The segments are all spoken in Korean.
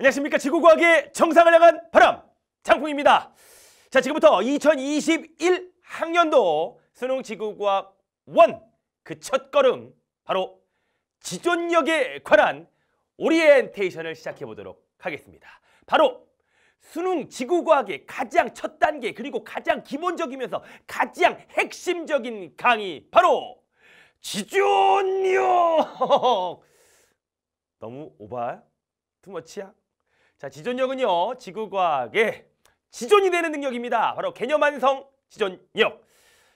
안녕하십니까 지구과학의 정상을 향한 바람 장풍입니다 자 지금부터 2021 학년도 수능 지구과학 1그 첫걸음 바로 지존력에 관한 오리엔테이션을 시작해 보도록 하겠습니다 바로 수능 지구과학의 가장 첫 단계 그리고 가장 기본적이면서 가장 핵심적인 강의 바로 지존력 너무 오바 야 투머치야? 자, 지존력은요. 지구과학의 지존이 되는 능력입니다. 바로 개념 완성 지존력.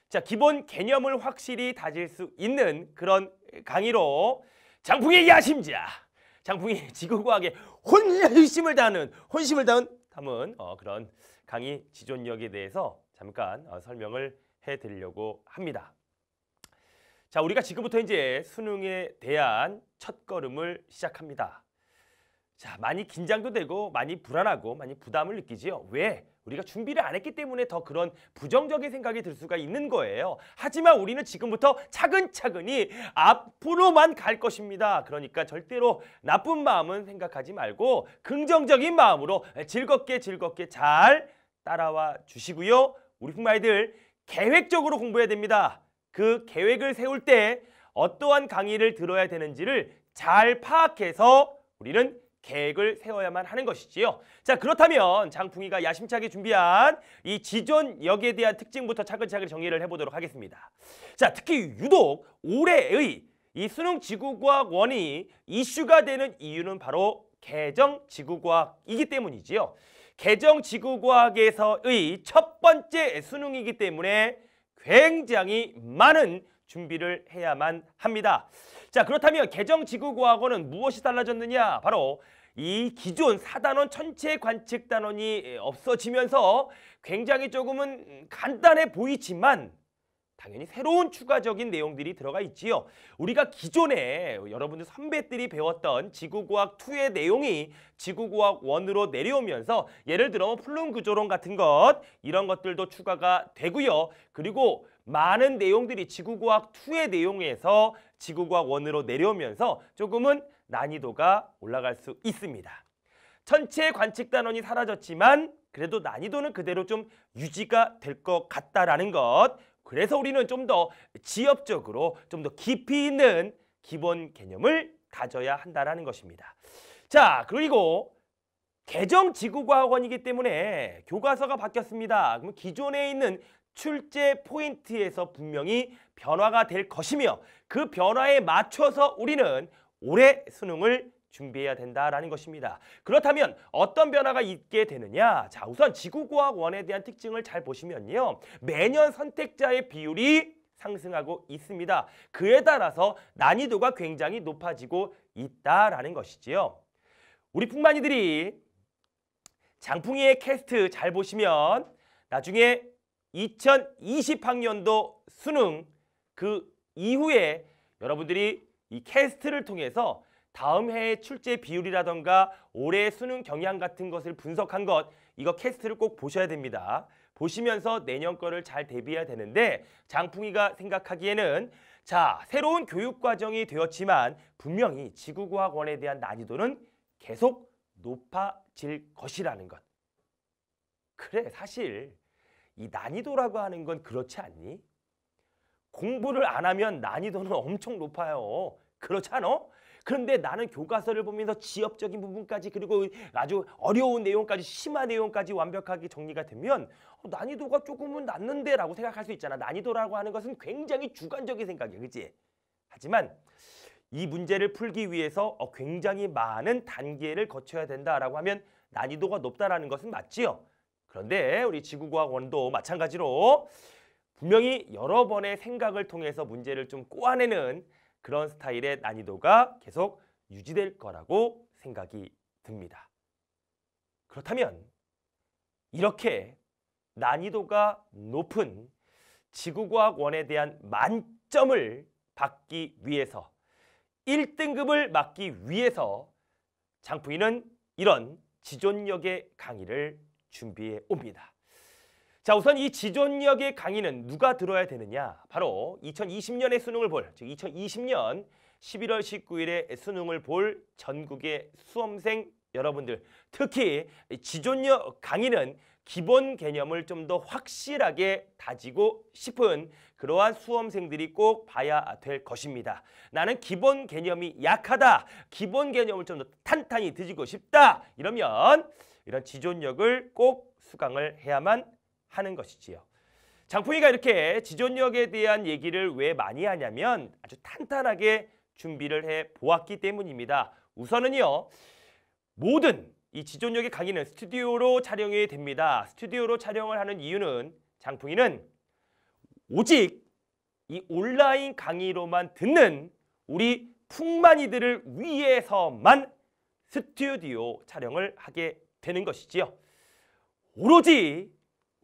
자, 기본 개념을 확실히 다질 수 있는 그런 강의로 장풍의 야심자, 장풍의 지구과학의 혼심을 다하는, 혼심을 다은, 담은 어, 그런 강의 지존력에 대해서 잠깐 어, 설명을 해드리려고 합니다. 자, 우리가 지금부터 이제 수능에 대한 첫 걸음을 시작합니다. 자, 많이 긴장도 되고 많이 불안하고 많이 부담을 느끼지요. 왜? 우리가 준비를 안 했기 때문에 더 그런 부정적인 생각이 들 수가 있는 거예요. 하지만 우리는 지금부터 차근차근히 앞으로만 갈 것입니다. 그러니까 절대로 나쁜 마음은 생각하지 말고 긍정적인 마음으로 즐겁게 즐겁게 잘 따라와 주시고요. 우리 풍마이들 계획적으로 공부해야 됩니다. 그 계획을 세울 때 어떠한 강의를 들어야 되는지를 잘 파악해서 우리는 계획을 세워야만 하는 것이지요. 자 그렇다면 장풍이가 야심차게 준비한 이 지존 역에 대한 특징부터 차근차근 정리를 해보도록 하겠습니다. 자 특히 유독 올해의 이 수능 지구과학원이 이슈가 되는 이유는 바로 개정 지구과학이기 때문이지요. 개정 지구과학에서의 첫 번째 수능이기 때문에 굉장히 많은 준비를 해야만 합니다. 자 그렇다면 개정 지구과학원은 무엇이 달라졌느냐? 바로 이 기존 4단원천체 관측 단원이 없어지면서 굉장히 조금은 음, 간단해 보이지만 당연히 새로운 추가적인 내용들이 들어가 있지요. 우리가 기존에 여러분들 선배들이 배웠던 지구과학 2의 내용이 지구과학 1으로 내려오면서 예를 들어 뭐 플룸 구조론 같은 것 이런 것들도 추가가 되고요. 그리고 많은 내용들이 지구과학 2의 내용에서 지구과학 1으로 내려오면서 조금은 난이도가 올라갈 수 있습니다. 전체 관측 단원이 사라졌지만 그래도 난이도는 그대로 좀 유지가 될 것 같다라는 것. 그래서 우리는 좀 더 지엽적으로 좀 더 깊이 있는 기본 개념을 가져야 한다라는 것입니다. 자, 그리고 개정 지구과학원이기 때문에 교과서가 바뀌었습니다. 그럼 기존에 있는 출제 포인트에서 분명히 변화가 될 것이며 그 변화에 맞춰서 우리는 올해 수능을 준비해야 된다라는 것입니다. 그렇다면 어떤 변화가 있게 되느냐? 자, 우선 지구과학 원에 대한 특징을 잘 보시면요. 매년 선택자의 비율이 상승하고 있습니다. 그에 따라서 난이도가 굉장히 높아지고 있다라는 것이지요. 우리 풍만이들이 장풍이의 캐스트 잘 보시면 나중에 2020학년도 수능 그 이후에 여러분들이 이 캐스트를 통해서 다음 해의 출제 비율이라던가 올해의 수능 경향 같은 것을 분석한 것 이거 캐스트를 꼭 보셔야 됩니다. 보시면서 내년 거를 잘 대비해야 되는데 장풍이가 생각하기에는 자 새로운 교육 과정이 되었지만 분명히 지구과학원에 대한 난이도는 계속 높아질 것이라는 것. 그래 사실 이 난이도라고 하는 건 그렇지 않니? 공부를 안 하면 난이도는 엄청 높아요. 그렇잖아 그런데 나는 교과서를 보면서 지엽적인 부분까지 그리고 아주 어려운 내용까지 심한 내용까지 완벽하게 정리가 되면 어, 난이도가 조금은 낮는데 라고 생각할 수 있잖아. 난이도라고 하는 것은 굉장히 주관적인 생각이야. 그렇지? 하지만 이 문제를 풀기 위해서 어, 굉장히 많은 단계를 거쳐야 된다라고 하면 난이도가 높다라는 것은 맞지요. 그런데 우리 지구과학원도 마찬가지로 분명히 여러 번의 생각을 통해서 문제를 좀 꼬아내는 그런 스타일의 난이도가 계속 유지될 거라고 생각이 듭니다. 그렇다면 이렇게 난이도가 높은 지구과학 원에 대한 만점을 받기 위해서 1등급을 막기 위해서 장부인은 이런 지존력의 강의를 준비해 옵니다. 자 우선 이 지존력의 강의는 누가 들어야 되느냐 바로 2020년에 수능을 볼즉 2020년 11월 19일에 수능을 볼 전국의 수험생 여러분들 특히 지존력 강의는 기본 개념을 좀 더 확실하게 다지고 싶은 그러한 수험생들이 꼭 봐야 될 것입니다. 나는 기본 개념이 약하다. 기본 개념을 좀 더 탄탄히 드지고 싶다. 이러면 이런 지존력을 꼭 수강을 해야만 하는 것이지요. 장풍이가 이렇게 지존력에 대한 얘기를 왜 많이 하냐면 아주 탄탄하게 준비를 해 보았기 때문입니다. 우선은요. 모든 이 지존력의 강의는 스튜디오로 촬영이 됩니다. 스튜디오로 촬영을 하는 이유는 장풍이는 오직 이 온라인 강의로만 듣는 우리 풍만이들을 위해서만 스튜디오 촬영을 하게 되는 것이지요. 오로지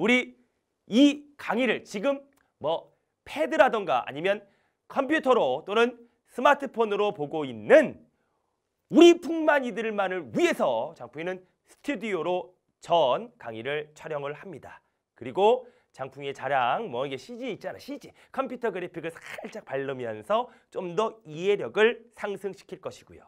우리 이 강의를 지금 뭐 패드라던가 아니면 컴퓨터로 또는 스마트폰으로 보고 있는 우리 풍만이들만을 위해서 장풍이는 스튜디오로 전 강의를 촬영을 합니다. 그리고 장풍이의 자랑, 뭐 이게 CG 있잖아, CG. 컴퓨터 그래픽을 살짝 발르면서 좀 더 이해력을 상승시킬 것이고요.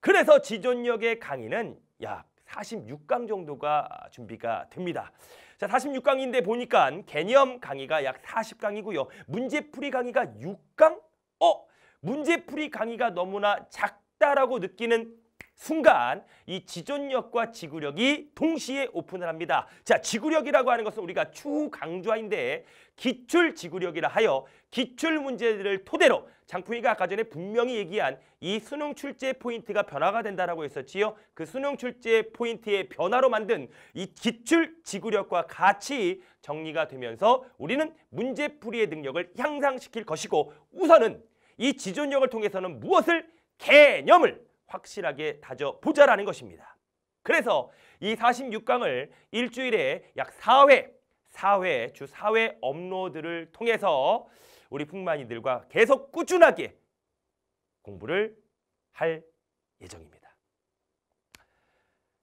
그래서 지존력의 강의는 약 46강 정도가 준비가 됩니다. 자, 46강인데 보니까 개념 강의가 약 40강이고요. 문제풀이 강의가 6강? 어? 문제풀이 강의가 너무나 작다라고 느끼는 순간 이 지존력과 지구력이 동시에 오픈을 합니다. 자, 지구력이라고 하는 것은 우리가 추후 강좌인데 기출 지구력이라 하여 기출 문제들을 토대로 장풍이가 아까 전에 분명히 얘기한 이 수능 출제 포인트가 변화가 된다라고 했었지요. 그 수능 출제 포인트의 변화로 만든 이 기출 지구력과 같이 정리가 되면서 우리는 문제풀이의 능력을 향상시킬 것이고 우선은 이 지존력을 통해서는 무엇을 개념을 확실하게 다져보자라는 것입니다. 그래서 이 46강을 일주일에 약 4회, 4회, 주 4회 업로드를 통해서 우리 풍만이들과 계속 꾸준하게 공부를 할 예정입니다.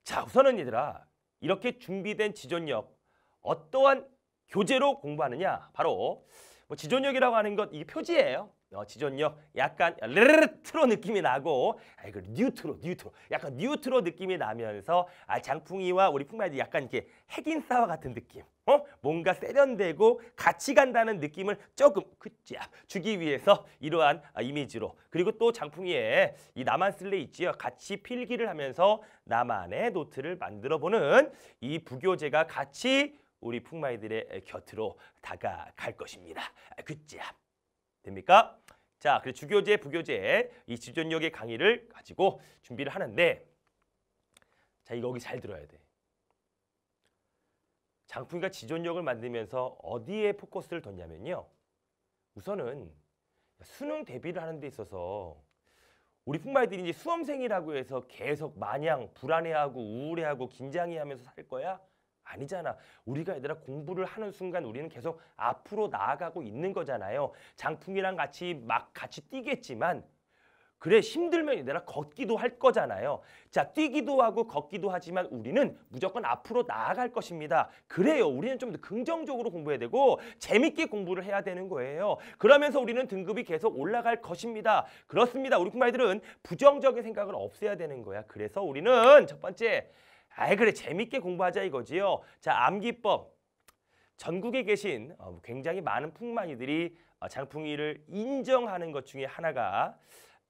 자, 우선은 얘들아, 이렇게 준비된 지존력, 어떠한 교재로 공부하느냐? 바로 뭐 지존력이라고 하는 것, 이게 표지예요. 어, 지존력 약간 르르 트로 느낌이 나고 아 이거 뉴트로 뉴트로 약간 뉴트로 느낌이 나면서 아 장풍이와 우리 풍마이 약간 이렇게 핵인싸와 같은 느낌 어 뭔가 세련되고 같이 간다는 느낌을 조금 그짝 아, 주기 위해서 이러한 아, 이미지로 그리고 또 장풍이의 이 나만 쓸래 있지요 같이 필기를 하면서 나만의 노트를 만들어 보는 이 부교재가 같이 우리 풍마이들의 곁으로 다가갈 것입니다. 아, 그짝. 됩니까? 자, 그래서 주교제, 부교제 이 지존력의 강의를 가지고 준비를 하는데 자, 이거 여기 잘 들어야 돼. 장풍이가 지존력을 만들면서 어디에 포커스를 뒀냐면요. 우선은 수능 대비를 하는 데 있어서 우리 풍마이들이 이제 수험생이라고 해서 계속 마냥 불안해하고 우울해하고 긴장해 하면서 살 거야? 아니잖아. 우리가 얘들아 공부를 하는 순간 우리는 계속 앞으로 나아가고 있는 거잖아요. 장풍이랑 같이 막 같이 뛰겠지만 그래 힘들면 얘들아 걷기도 할 거잖아요. 자 뛰기도 하고 걷기도 하지만 우리는 무조건 앞으로 나아갈 것입니다. 그래요. 우리는 좀 더 긍정적으로 공부해야 되고 재밌게 공부를 해야 되는 거예요. 그러면서 우리는 등급이 계속 올라갈 것입니다. 그렇습니다. 우리 공부아이들은 부정적인 생각을 없애야 되는 거야. 그래서 우리는 첫 번째 아이 그래 재밌게 공부하자 이거지요. 자 암기법 전국에 계신 어, 굉장히 많은 풍마이들이 어, 장풍이를 인정하는 것 중에 하나가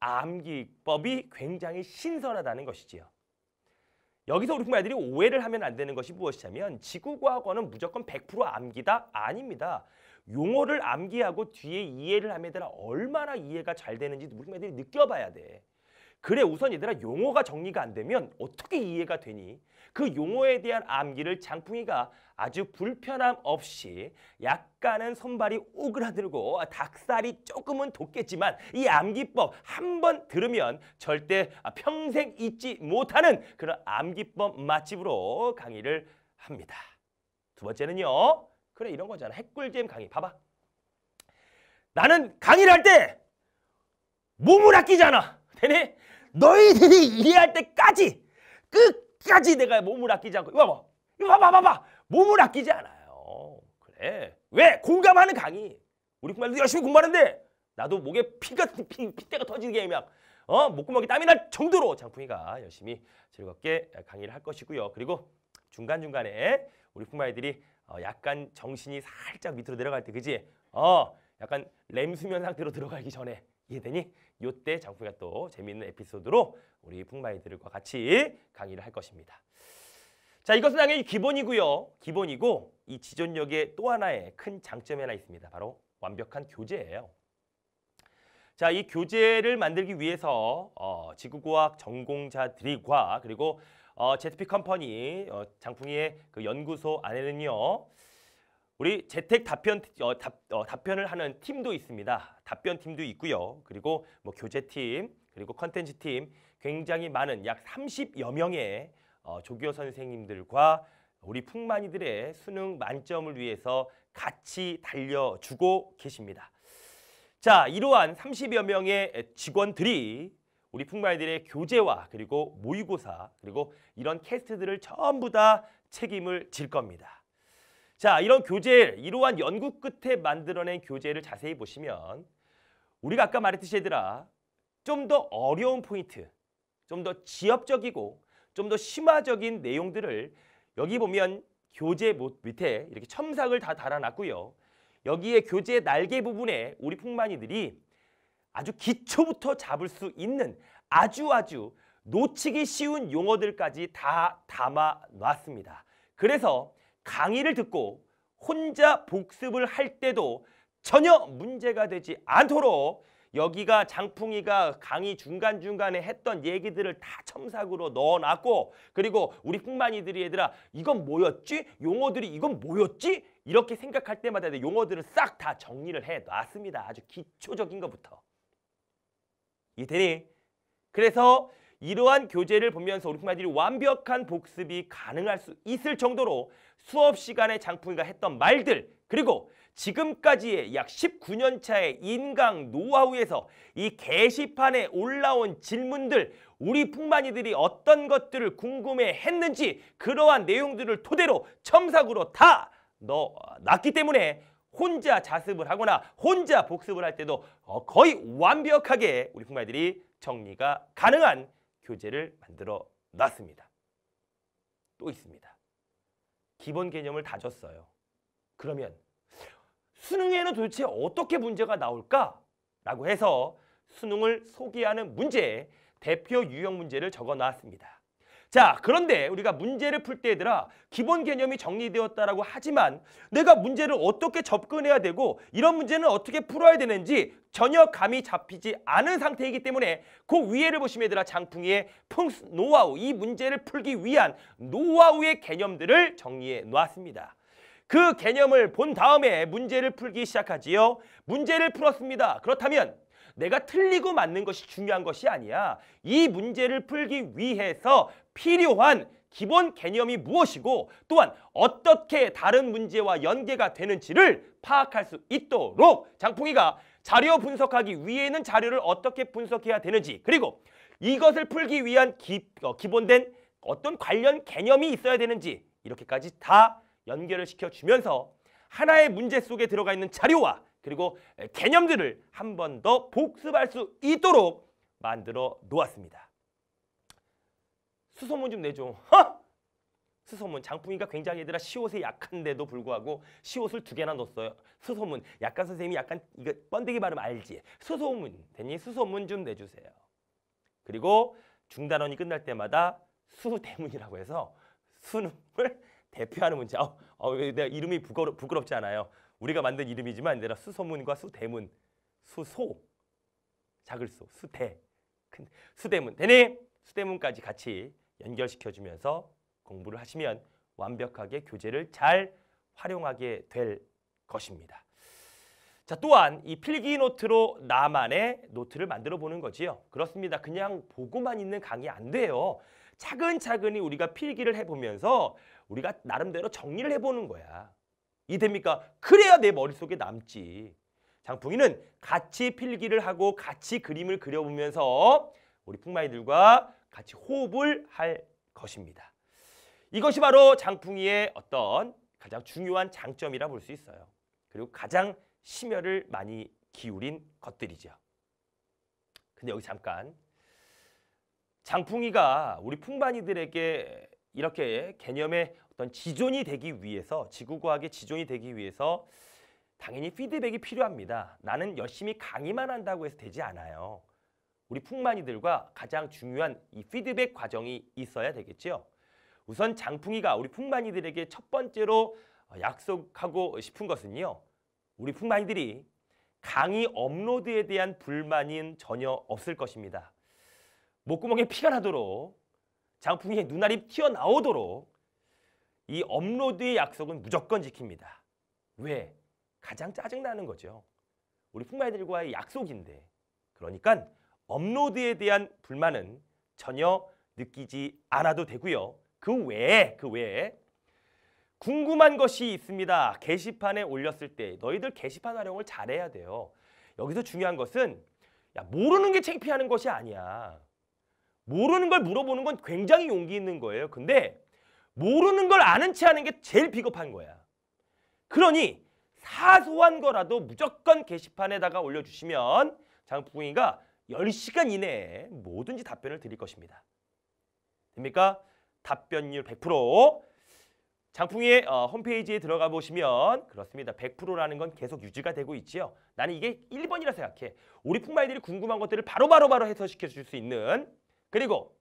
암기법이 굉장히 신선하다는 것이지요. 여기서 우리 풍마이들이 오해를 하면 안 되는 것이 무엇이냐면 지구과학원은 무조건 100% 암기다? 아닙니다. 용어를 암기하고 뒤에 이해를 하면 얼마나 이해가 잘 되는지 우리 풍마이들이 느껴봐야 돼. 그래 우선 얘들아 용어가 정리가 안 되면 어떻게 이해가 되니? 그 용어에 대한 암기를 장풍이가 아주 불편함 없이 약간은 손발이 오그라들고 닭살이 조금은 돋겠지만 이 암기법 한 번 들으면 절대 평생 잊지 못하는 그런 암기법 맛집으로 강의를 합니다. 두 번째는요. 그래 이런 거잖아. 핵꿀잼 강의. 봐봐. 나는 강의를 할 때 몸을 아끼잖아. 되네? 너희들이 이해할 때까지 끝까지 내가 몸을 아끼지 않고 이거 봐봐 이거 봐봐 봐봐 몸을 아끼지 않아요 그래 왜? 공감하는 강의 우리 정도 열심히 공부하는데 나도 목에 피가 피, 피때가 터지는 게막 어? 목구멍에 땀이 날 정도로 장풍이가 열심히 즐겁게 강의를 할 것이고요 그리고 중간중간에 우리 풍마이들이 어, 약간 정신이 살짝 밑으로 내려갈 때 그지? 어 약간 램 수면 상태로 들어가기 전에 이해되니? 요때 장프가또 재미있는 에피소드로 우리 풍마이들과 같이 강의를 할 것입니다. 자, 이것은 당연히 기본이고요. 기본이고 이 지존력의 또 하나의 큰 장점이 하나 있습니다. 바로 완벽한 교재예요. 자, 이 교재를 만들기 위해서 어, 지구과학 전공자들과 그리고 어, 제트피 컴퍼니 어, 장풍이의 그 연구소 안에는요. 우리 재택 답변 어, 답, 어, 답변을 하는 팀도 있습니다. 답변 팀도 있고요. 그리고 뭐 교재 팀, 그리고 컨텐츠 팀 굉장히 많은 약 30여 명의 어, 조교 선생님들과 우리 풍만이들의 수능 만점을 위해서 같이 달려주고 계십니다. 자, 이러한 30여 명의 직원들이 우리 풍마이들의 교재와 그리고 모의고사 그리고 이런 캐스트들을 전부 다 책임을 질 겁니다. 자, 이런 교재, 이러한 연구 끝에 만들어낸 교재를 자세히 보시면 우리가 아까 말했듯이 얘들아 좀 더 어려운 포인트, 좀 더 지엽적이고 좀 더 심화적인 내용들을 여기 보면 교재 밑에 이렇게 첨삭을 다 달아놨고요. 여기에 교재 날개 부분에 우리 풍만이들이 아주 기초부터 잡을 수 있는 아주 아주 놓치기 쉬운 용어들까지 다 담아놨습니다. 그래서 강의를 듣고 혼자 복습을 할 때도 전혀 문제가 되지 않도록 여기가 장풍이가 강의 중간중간에 했던 얘기들을 다 첨삭으로 넣어놨고 그리고 우리 풍만이들이 얘들아 이건 뭐였지? 용어들이 이건 뭐였지? 이렇게 생각할 때마다 용어들을 싹 다 정리를 해놨습니다. 아주 기초적인 것부터. 이해되니? 그래서 이러한 교재를 보면서 우리 부모님들이 완벽한 복습이 가능할 수 있을 정도로 수업 시간에 장풍이가 했던 말들 그리고 지금까지의 약 19년 차의 인강 노하우에서 이 게시판에 올라온 질문들 우리 풍만이들이 어떤 것들을 궁금해 했는지 그러한 내용들을 토대로 첨삭으로 다 넣어놨기 때문에 혼자 자습을 하거나 혼자 복습을 할 때도 거의 완벽하게 우리 풍만이들이 정리가 가능한 교재를 만들어 놨습니다. 또 있습니다. 기본 개념을 다 줬어요. 그러면 수능에는 도대체 어떻게 문제가 나올까? 라고 해서 수능을 소개하는 문제, 대표 유형 문제를 적어 놨습니다. 자, 그런데 우리가 문제를 풀때얘들어 기본 개념이 정리되었다라고 하지만 내가 문제를 어떻게 접근해야 되고 이런 문제는 어떻게 풀어야 되는지 전혀 감이 잡히지 않은 상태이기 때문에 그 위에를 보시면 얘들아 장풍이의 풍스 노하우 이 문제를 풀기 위한 노하우의 개념들을 정리해 놓았습니다. 그 개념을 본 다음에 문제를 풀기 시작하지요. 문제를 풀었습니다. 그렇다면 내가 틀리고 맞는 것이 중요한 것이 아니야. 이 문제를 풀기 위해서 필요한 기본 개념이 무엇이고 또한 어떻게 다른 문제와 연계가 되는지를 파악할 수 있도록 장풍이가 자료 분석하기 위해있는 자료를 어떻게 분석해야 되는지 그리고 이것을 풀기 위한 기, 어, 기본된 어떤 관련 개념이 있어야 되는지 이렇게까지 다 연결을 시켜주면서 하나의 문제 속에 들어가 있는 자료와 그리고 개념들을 한 번 더 복습할 수 있도록 만들어 놓았습니다. 수소문 좀 내줘. 허! 수소문 장풍이가 굉장히 얘들아 시옷에 약한데도 불구하고 시옷을 두 개나 넣었어요. 수소문 약간 선생님이 약간 이거 번데기 발음 알지? 수소문 되니 수소문 좀 내주세요. 그리고 중단원이 끝날 때마다 수대문이라고 해서 수능을 대표하는 문제. 어, 어, 내가 이름이 부끄러, 부끄럽지 않아요. 우리가 만든 이름이지만 내가 수소문과 수대문, 수소, 작을 소, 수대, 큰 수대문. 되니? 수대문까지 같이 연결시켜주면서 공부를 하시면 완벽하게 교재를 잘 활용하게 될 것입니다. 자, 또한 이 필기 노트로 나만의 노트를 만들어 보는 거지요. 그렇습니다. 그냥 보고만 있는 강의 안 돼요. 차근차근히 우리가 필기를 해보면서 우리가 나름대로 정리를 해보는 거야. 이 됩니까? 그래야 내 머릿속에 남지. 장풍이는 같이 필기를 하고 같이 그림을 그려보면서 우리 풍마이들과 같이 호흡을 할 것입니다. 이것이 바로 장풍이의 어떤 가장 중요한 장점이라 볼 수 있어요. 그리고 가장 심혈을 많이 기울인 것들이죠. 근데 여기 잠깐 장풍이가 우리 풍반이들에게 이렇게 개념의 어떤 지존이 되기 위해서 지구과학의 지존이 되기 위해서 당연히 피드백이 필요합니다. 나는 열심히 강의만 한다고 해서 되지 않아요. 우리 풍만이들과 가장 중요한 이 피드백 과정이 있어야 되겠지요. 우선 장풍이가 우리 풍만이들에게 첫 번째로 어, 약속하고 싶은 것은요. 우리 풍만이들이 강의 업로드에 대한 불만인 전혀 없을 것입니다. 목구멍에 피가 나도록 장풍이의 눈알이 튀어나오도록 이 업로드의 약속은 무조건 지킵니다. 왜? 가장 짜증나는 거죠. 우리 풍마이들과의 약속인데 그러니까 업로드에 대한 불만은 전혀 느끼지 않아도 되고요. 그 외에 그 외에 궁금한 것이 있습니다. 게시판에 올렸을 때 너희들 게시판 활용을 잘해야 돼요. 여기서 중요한 것은 야, 모르는 게 창피하는 것이 아니야. 모르는 걸 물어보는 건 굉장히 용기 있는 거예요. 근데 모르는 걸 아는 체 하는 게 제일 비겁한 거야. 그러니 사소한 거라도 무조건 게시판에다가 올려주시면 장부인가 10시간 이내에 뭐든지 답변을 드릴 것입니다. 됩니까? 답변율 100%. 장풍이의 어, 홈페이지에 들어가 보시면 그렇습니다. 100%라는 건 계속 유지가 되고 있지요. 나는 이게 1번이라 생각해. 우리 풍마이들이 궁금한 것들을 바로바로바로 바로 해소시켜 줄 수 있는 그리고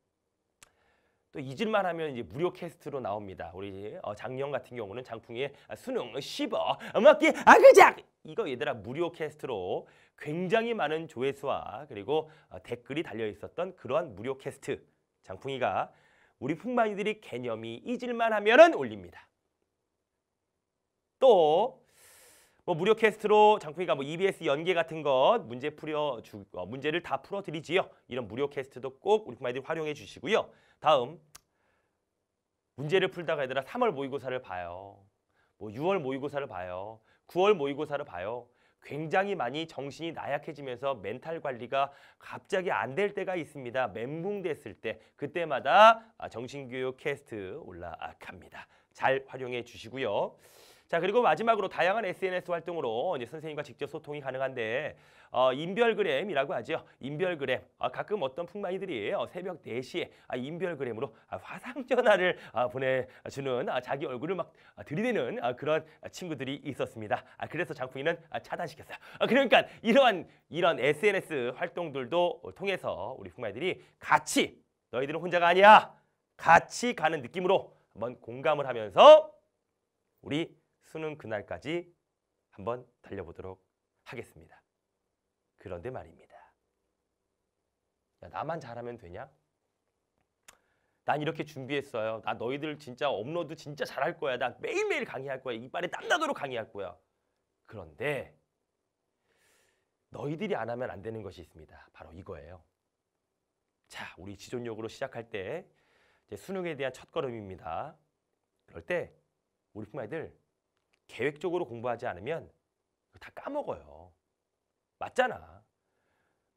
또 잊을만 하면 이제 무료 캐스트로 나옵니다. 우리 작년 어, 같은 경우는 장풍의 수능 씹어 먹기 아그작 이거 얘들아 무료 캐스트로 굉장히 많은 조회수와 그리고 어, 댓글이 달려 있었던 그러한 무료 캐스트 장풍이가 우리 풍만이들이 개념이 잊을만 하면은 올립니다. 또뭐 무료 캐스트로 장풍이가 뭐 EBS 연계 같은 것 문제 풀어 주 어, 문제를 다 풀어 드리지요. 이런 무료 캐스트도 꼭 우리 풍이들 활용해 주시고요. 다음 문제를 풀다가 얘들아 3월 모의고사를 봐요. 뭐 6월 모의고사를 봐요. 9월 모의고사를 봐요. 굉장히 많이 정신이 나약해지면서 멘탈 관리가 갑자기 안 될 때가 있습니다. 멘붕됐을 때 그때마다 아, 정신교육 캐스트 올라갑니다. 잘 활용해 주시고요. 자 그리고 마지막으로 다양한 SNS 활동으로 이제 선생님과 직접 소통이 가능한데 어, 인별그램이라고 하죠. 인별그램. 아, 가끔 어떤 풍마이들이 어, 새벽 4시에 아, 인별그램으로 아, 화상전화를 아, 보내주는 아, 자기 얼굴을 막 아, 들이대는 아, 그런 친구들이 있었습니다. 아, 그래서 장풍이는 아, 차단시켰어요. 아, 그러니까 이러한 이런 SNS 활동들도 통해서 우리 풍마이들이 같이 너희들은 혼자가 아니야. 같이 가는 느낌으로 한번 공감을 하면서 우리 수능 그날까지 한번 달려보도록 하겠습니다. 그런데 말입니다. 야, 나만 잘하면 되냐? 난 이렇게 준비했어요. 나 너희들 진짜 업로드 진짜 잘할 거야. 나 매일매일 강의할 거야. 이빨에 땀 나도록 강의할 거야. 그런데 너희들이 안 하면 안 되는 것이 있습니다. 바로 이거예요. 자, 우리 지존력으로 시작할 때 이제 수능에 대한 첫걸음입니다. 그럴 때 우리 품 아이들 계획적으로 공부하지 않으면 다 까먹어요. 맞잖아.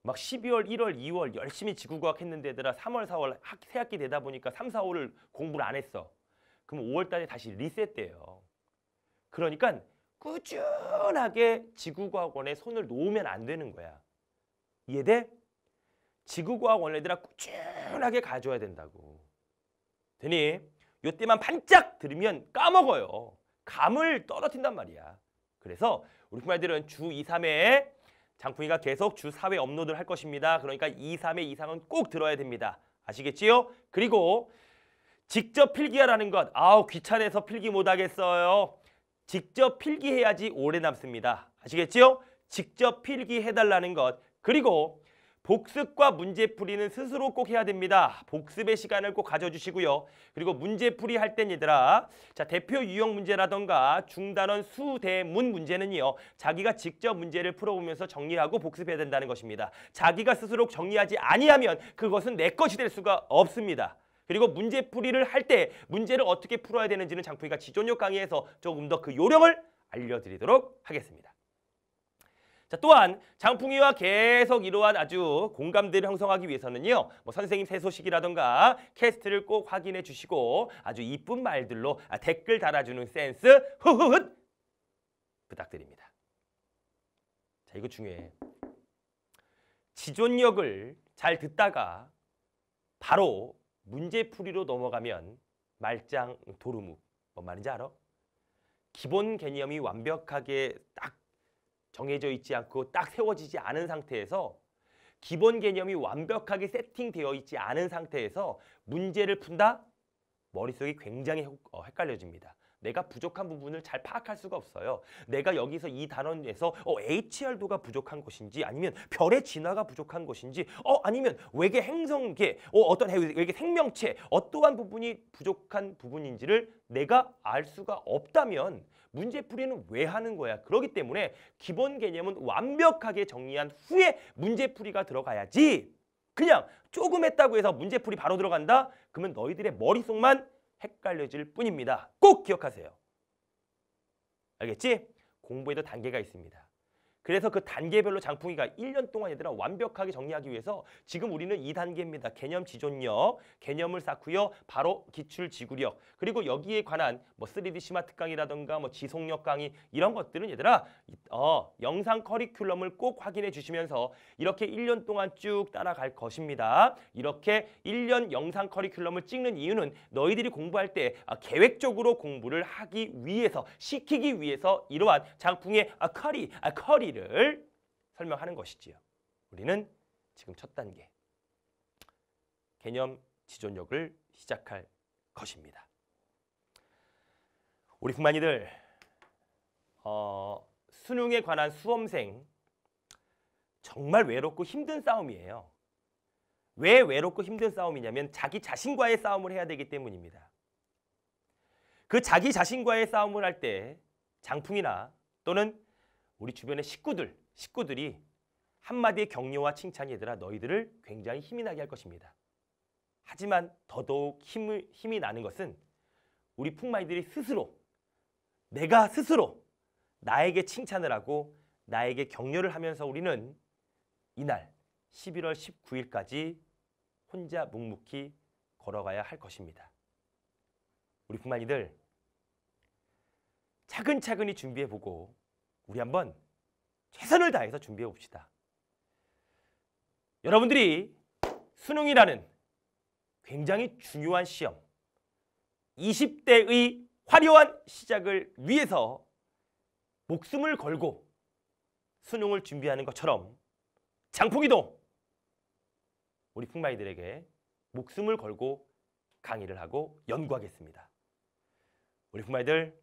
막 12월, 1월, 2월 열심히 지구과학 했는데 얘들아 3월, 4월 학, 새학기 되다 보니까 3, 4, 월을 공부를 안 했어. 그럼 5월 달에 다시 리셋돼요. 그러니까 꾸준하게 지구과학원에 손을 놓으면 안 되는 거야. 이해돼? 지구과학원 애들아 꾸준하게 가져야 된다고. 되니? 요때만 반짝 들으면 까먹어요. 감을 떨어뜨린단 말이야. 그래서 우리 부모님들은 주 2, 3회 장풍이가 계속 주 4회 업로드를 할 것입니다. 그러니까 2, 3회 이상은 꼭 들어야 됩니다. 아시겠지요? 그리고 직접 필기하라는 것. 아우 귀찮아서 필기 못하겠어요. 직접 필기해야지 오래 남습니다. 아시겠지요? 직접 필기해달라는 것. 그리고 복습과 문제풀이는 스스로 꼭 해야 됩니다. 복습의 시간을 꼭 가져주시고요. 그리고 문제풀이 할 때니더라. 자 대표 유형 문제라던가 중단원 수대문 문제는요. 자기가 직접 문제를 풀어보면서 정리하고 복습해야 된다는 것입니다. 자기가 스스로 정리하지 아니하면 그것은 내 것이 될 수가 없습니다. 그리고 문제풀이를 할 때 문제를 어떻게 풀어야 되는지는 장풀이가 지존력 강의에서 조금 더 그 요령을 알려드리도록 하겠습니다. 자, 또한 장풍이와 계속 이러한 아주 공감대를 형성하기 위해서는요. 뭐 선생님 새 소식이라던가 캐스트를 꼭 확인해 주시고 아주 이쁜 말들로 아, 댓글 달아주는 센스 후후훗 부탁드립니다. 자, 이거 중요해. 지존력을 잘 듣다가 바로 문제풀이로 넘어가면 말짱 도루묵. 뭔 말인지 알아? 기본 개념이 완벽하게 딱 정해져 있지 않고 딱 세워지지 않은 상태에서 기본 개념이 완벽하게 세팅되어 있지 않은 상태에서 문제를 푼다? 머릿속이 굉장히 어, 헷갈려집니다. 내가 부족한 부분을 잘 파악할 수가 없어요. 내가 여기서 이 단원에서 어, HR도가 부족한 것인지 아니면 별의 진화가 부족한 것인지 어 아니면 외계 행성계 어, 어떤 외계 생명체 어떠한 부분이 부족한 부분인지를 내가 알 수가 없다면 문제풀이는 왜 하는 거야? 그러기 때문에 기본 개념은 완벽하게 정리한 후에 문제풀이가 들어가야지 그냥 조금 했다고 해서 문제풀이 바로 들어간다? 그러면 너희들의 머릿속만 헷갈려질 뿐입니다. 꼭 기억하세요. 알겠지? 공부에도 단계가 있습니다. 그래서 그 단계별로 장풍이가 1년 동안 얘들아 완벽하게 정리하기 위해서 지금 우리는 2단계입니다. 개념 지존력, 개념을 쌓고요. 바로 기출 지구력. 그리고 여기에 관한 뭐 3D 시마트 강의라던가뭐 지속력 강의 이런 것들은 얘들아 어, 영상 커리큘럼을 꼭 확인해 주시면서 이렇게 1년 동안 쭉 따라갈 것입니다. 이렇게 1년 영상 커리큘럼을 찍는 이유는 너희들이 공부할 때 아, 계획적으로 공부를 하기 위해서 시키기 위해서 이러한 장풍의 아, 커리, 아, 커리를 원리를 설명하는 것이지요. 우리는 지금 첫 단계 개념 지존력을 시작할 것입니다. 우리 분만이들 어, 수능에 관한 수험생 정말 외롭고 힘든 싸움이에요. 왜 외롭고 힘든 싸움이냐면 자기 자신과의 싸움을 해야 되기 때문입니다. 그 자기 자신과의 싸움을 할 때 장풍이나 또는 우리 주변의 식구들, 식구들이 한마디의 격려와 칭찬이 얘들아 너희들을 굉장히 힘이 나게 할 것입니다. 하지만 더더욱 힘을, 힘이 나는 것은 우리 풍마이들이 스스로 내가 스스로 나에게 칭찬을 하고 나에게 격려를 하면서 우리는 이날 11월 19일까지 혼자 묵묵히 걸어가야 할 것입니다. 우리 부마이들 차근차근히 준비해보고 우리 한번 최선을 다해서 준비해 봅시다. 여러분들이 수능이라는 굉장히 중요한 시험, 20대의 화려한 시작을 위해서 목숨을 걸고 수능을 준비하는 것처럼 장풍이도 우리 풍마이들에게 목숨을 걸고 강의를 하고 연구하겠습니다. 우리 풍마이들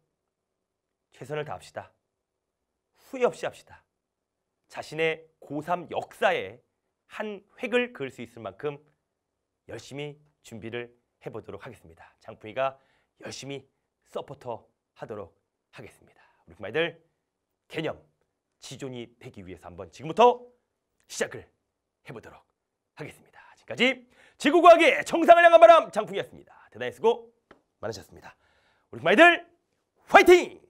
최선을 다합시다. 후회 없이 합시다. 자신의 고3 역사에 한 획을 그을 수 있을 만큼 열심히 준비를 해보도록 하겠습니다. 장풍이가 열심히 서포터 하도록 하겠습니다. 우리 부마이들 개념, 지존이 되기 위해서 한번 지금부터 시작을 해보도록 하겠습니다. 지금까지 지구과학의 정상을 향한 바람 장풍이었습니다. 대단히 수고 많으셨습니다. 우리 부마이들 화이팅!